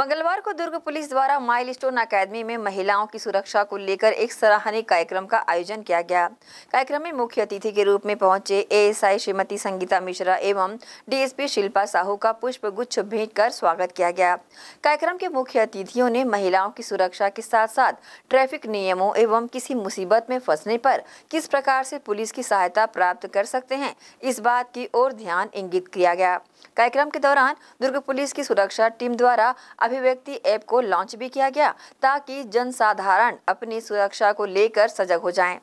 मंगलवार को दुर्ग पुलिस द्वारा माइल स्टोन अकेदमी में महिलाओं की सुरक्षा को लेकर एक सराहनीय कार्यक्रम का आयोजन किया गया कार्यक्रम में मुख्य अतिथि के रूप में पहुंचे एएसआई श्रीमती संगीता मिश्रा एवं डीएसपी शिल्पा साहू का पुष्प गुच्छ भेंट कर स्वागत किया गया कार्यक्रम के मुख्य अतिथियों ने महिलाओं की सुरक्षा के साथ साथ ट्रैफिक नियमों एवं किसी मुसीबत में फंसने पर किस प्रकार से पुलिस की सहायता प्राप्त कर सकते हैं इस बात की ओर ध्यान इंगित किया गया कार्यक्रम के दौरान दुर्ग पुलिस की सुरक्षा टीम द्वारा अभिव्यक्ति ऐप को लॉन्च भी किया गया ताकि जनसाधारण अपनी सुरक्षा को लेकर सजग हो जाएं।